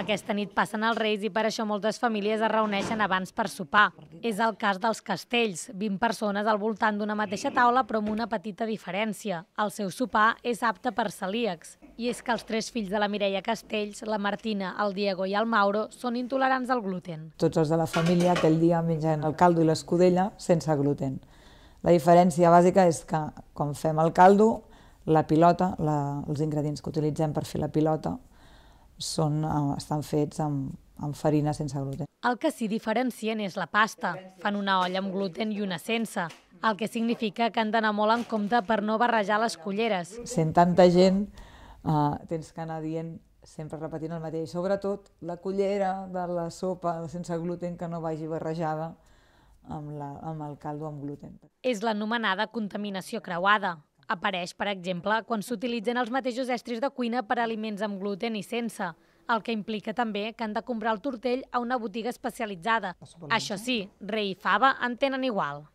Aquesta nit passen els Reis i per això moltes famílies es reuneixen abans per sopar. És el cas dels castells, 20 persones al voltant d'una mateixa taula però amb una petita diferència. El seu sopar és apte per celíacs. I és que els tres fills de la Mireia Castells, la Martina, el Diego i el Mauro, són intolerants al gluten. Tots els de la família aquell dia mengen el caldo i l'escudella sense gluten. La diferència bàsica és que quan fem el caldo, la pilota, la, els ingredients que utilitzem per fer la pilota, són, eh, estan fets amb, amb farina sense gluten. El que s'hi diferencien és la pasta. Fan una olla amb gluten i una sense, el que significa que han d'anar molt en compte per no barrejar les culleres. Sent tanta gent, eh, tens que anar dient sempre repetint el mateix, sobretot la cullera de la sopa sense gluten que no vagi barrejada amb, la, amb el caldo amb gluten. És l'anomenada contaminació creuada, Apareix, per exemple, quan s'utilitzen els mateixos estris de cuina per a aliments amb gluten i sense, el que implica també que han de comprar el tortell a una botiga especialitzada. Això sí, rei i fava en tenen igual.